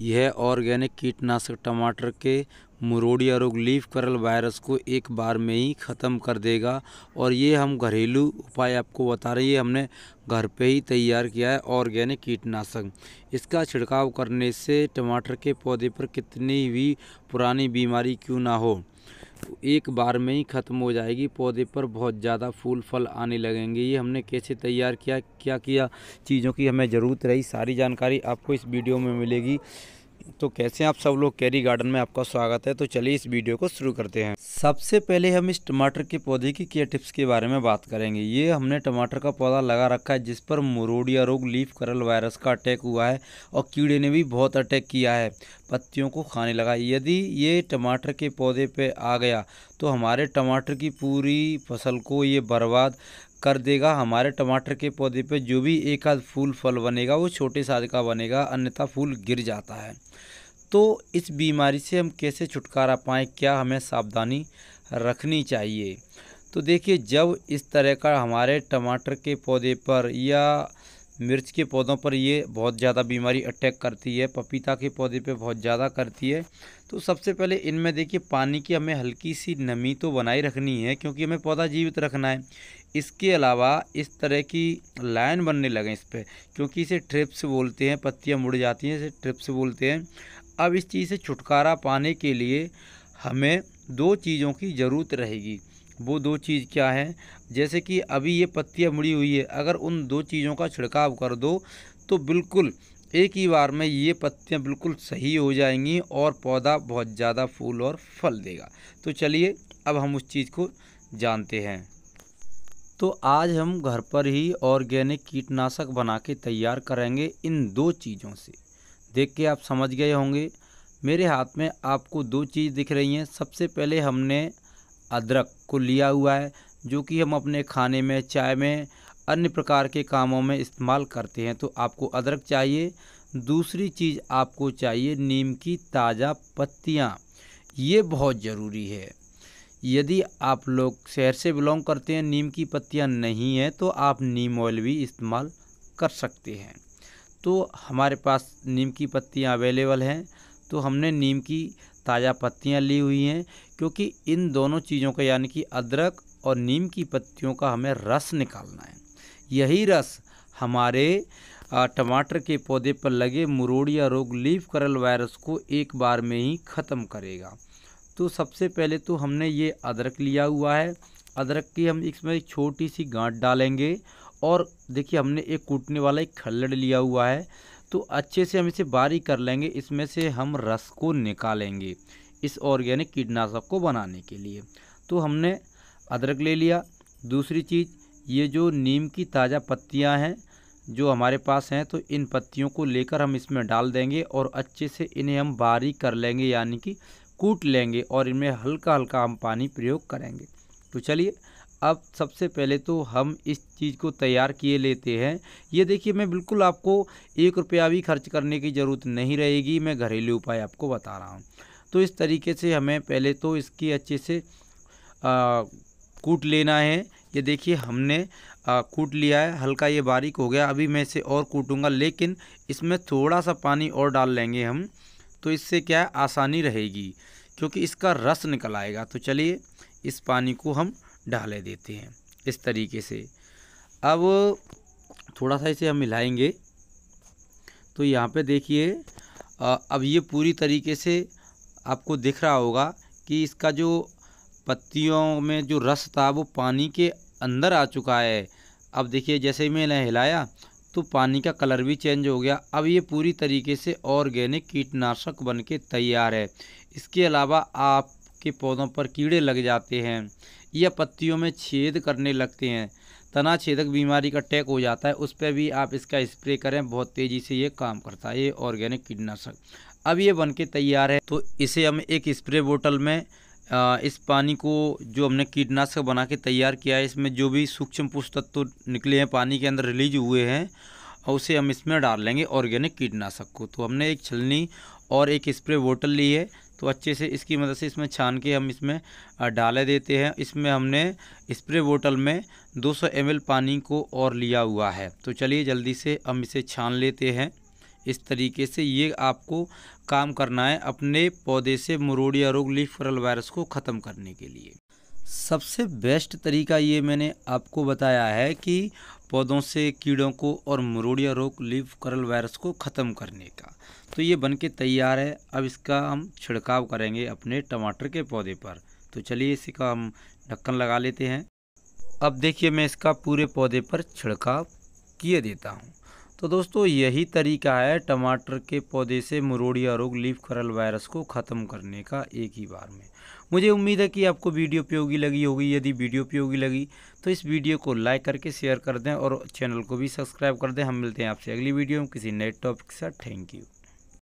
यह ऑर्गेनिक कीटनाशक टमाटर के मुरोड़िया रोग लीफ करल वायरस को एक बार में ही ख़त्म कर देगा और ये हम घरेलू उपाय आपको बता रहे है हमने घर पे ही तैयार किया है ऑर्गेनिक कीटनाशक इसका छिड़काव करने से टमाटर के पौधे पर कितनी भी पुरानी बीमारी क्यों ना हो एक बार में ही ख़त्म हो जाएगी पौधे पर बहुत ज़्यादा फूल फल आने लगेंगे ये हमने कैसे तैयार किया क्या किया चीज़ों की हमें ज़रूरत रही सारी जानकारी आपको इस वीडियो में मिलेगी तो कैसे आप सब लोग कैरी गार्डन में आपका स्वागत है तो चलिए इस वीडियो को शुरू करते हैं सबसे पहले हम इस टमाटर के पौधे की केयर टिप्स के बारे में बात करेंगे ये हमने टमाटर का पौधा लगा रखा है जिस पर मुरोडिया रोग लीफ करल वायरस का अटैक हुआ है और कीड़े ने भी बहुत अटैक किया है पत्तियों को खाने लगा यदि ये टमाटर के पौधे पे आ गया तो हमारे टमाटर की पूरी फसल को ये बर्बाद कर देगा हमारे टमाटर के पौधे पे जो भी एक आध फूल फल बनेगा वो छोटे साध का बनेगा अन्यथा फूल गिर जाता है तो इस बीमारी से हम कैसे छुटकारा पाएँ क्या हमें सावधानी रखनी चाहिए तो देखिए जब इस तरह का हमारे टमाटर के पौधे पर या मिर्च के पौधों पर ये बहुत ज़्यादा बीमारी अटैक करती है पपीता के पौधे पे बहुत ज़्यादा करती है तो सबसे पहले इनमें देखिए पानी की हमें हल्की सी नमी तो बनाई रखनी है क्योंकि हमें पौधा जीवित रखना है इसके अलावा इस तरह की लाइन बनने लगे इस पर क्योंकि इसे ट्रिप्स बोलते हैं पत्तियाँ मुड़ जाती हैं इसे ट्रिप्स बोलते हैं अब इस चीज़ से छुटकारा पाने के लिए हमें दो चीज़ों की ज़रूरत रहेगी वो दो चीज़ क्या है जैसे कि अभी ये पत्तियाँ मुड़ी हुई है अगर उन दो चीज़ों का छिड़काव कर दो तो बिल्कुल एक ही बार में ये पत्तियाँ बिल्कुल सही हो जाएंगी और पौधा बहुत ज़्यादा फूल और फल देगा तो चलिए अब हम उस चीज़ को जानते हैं तो आज हम घर पर ही ऑर्गेनिक कीटनाशक बना के तैयार करेंगे इन दो चीज़ों से देख के आप समझ गए होंगे मेरे हाथ में आपको दो चीज़ दिख रही हैं सबसे पहले हमने अदरक को लिया हुआ है जो कि हम अपने खाने में चाय में अन्य प्रकार के कामों में इस्तेमाल करते हैं तो आपको अदरक चाहिए दूसरी चीज़ आपको चाहिए नीम की ताज़ा पत्तियाँ ये बहुत ज़रूरी है यदि आप लोग शहर से बिलोंग करते हैं नीम की पत्तियाँ नहीं हैं तो आप नीम ऑयल भी इस्तेमाल कर सकते हैं तो हमारे पास नीम की पत्तियाँ अवेलेबल हैं तो हमने नीम की ताज़ा पत्तियाँ ली हुई हैं क्योंकि इन दोनों चीज़ों का यानी कि अदरक और नीम की पत्तियों का हमें रस निकालना है यही रस हमारे टमाटर के पौधे पर लगे मुरोड़िया रोग लीफ करल वायरस को एक बार में ही ख़त्म करेगा तो सबसे पहले तो हमने ये अदरक लिया हुआ है अदरक की हम इसमें एक छोटी सी गांठ डालेंगे और देखिए हमने एक कूटने वाला एक खल्लड़ लिया हुआ है तो अच्छे से हम इसे बारीक कर लेंगे इसमें से हम रस को निकालेंगे इस ऑर्गेनिक कीटनाशक को बनाने के लिए तो हमने अदरक ले लिया दूसरी चीज़ ये जो नीम की ताज़ा पत्तियां हैं जो हमारे पास हैं तो इन पत्तियों को लेकर हम इसमें डाल देंगे और अच्छे से इन्हें हम बारी कर लेंगे यानी कि कूट लेंगे और इनमें हल्का हल्का हम पानी प्रयोग करेंगे तो चलिए अब सबसे पहले तो हम इस चीज़ को तैयार किए लेते हैं ये देखिए मैं बिल्कुल आपको एक रुपया भी खर्च करने की ज़रूरत नहीं रहेगी मैं घरेलू उपाय आपको बता रहा हूँ तो इस तरीके से हमें पहले तो इसकी अच्छे से आ, कूट लेना है ये देखिए हमने आ, कूट लिया है हल्का ये बारीक हो गया अभी मैं इसे और कूटूँगा लेकिन इसमें थोड़ा सा पानी और डाल लेंगे हम तो इससे क्या आसानी रहेगी क्योंकि इसका रस निकल आएगा तो चलिए इस पानी को हम डाले देते हैं इस तरीके से अब थोड़ा सा इसे हम मिलाएंगे तो यहाँ पे देखिए अब ये पूरी तरीके से आपको दिख रहा होगा कि इसका जो पत्तियों में जो रस था वो पानी के अंदर आ चुका है अब देखिए जैसे ही मैंने हिलाया तो पानी का कलर भी चेंज हो गया अब ये पूरी तरीके से ऑर्गेनिक कीटनाशक बन के तैयार है इसके अलावा आपके पौधों पर कीड़े लग जाते हैं या पत्तियों में छेद करने लगते हैं तना छेदक बीमारी का अटैक हो जाता है उस पर भी आप इसका स्प्रे करें बहुत तेज़ी से ये काम करता है ये ऑर्गेनिक कीटनाशक अब ये बन के तैयार है तो इसे हम एक स्प्रे बोतल में इस पानी को जो हमने कीटनाशक बना के तैयार किया है इसमें जो भी सूक्ष्म पुष्ट तत्व तो निकले हैं पानी के अंदर रिलीज हुए हैं और उसे हम इसमें डाल लेंगे ऑर्गेनिक कीटनाशक को तो हमने एक छलनी और एक स्प्रे बोटल ली है तो अच्छे से इसकी मदद से इसमें छान के हम इसमें डाले देते हैं इसमें हमने स्प्रे बोतल में 200 सौ पानी को और लिया हुआ है तो चलिए जल्दी से हम इसे छान लेते हैं इस तरीके से ये आपको काम करना है अपने पौधे से मुरोड़िया रोग लीफ फरल वायरस को ख़त्म करने के लिए सबसे बेस्ट तरीका ये मैंने आपको बताया है कि पौधों से कीड़ों को और मरोड़िया रोग लीफ करल वायरस को ख़त्म करने का तो ये बन के तैयार है अब इसका हम छिड़काव करेंगे अपने टमाटर के पौधे पर तो चलिए इसका हम ढक्कन लगा लेते हैं अब देखिए मैं इसका पूरे पौधे पर छिड़काव किए देता हूँ तो दोस्तों यही तरीका है टमाटर के पौधे से मुरोड़िया रोग लीफ करल वायरस को ख़त्म करने का एक ही बार में मुझे उम्मीद है कि आपको वीडियो उपयोगी लगी होगी यदि वीडियो उपयोगी लगी तो इस वीडियो को लाइक करके शेयर कर दें और चैनल को भी सब्सक्राइब कर दें हम मिलते हैं आपसे अगली वीडियो में किसी नए टॉपिक के साथ थैंक यू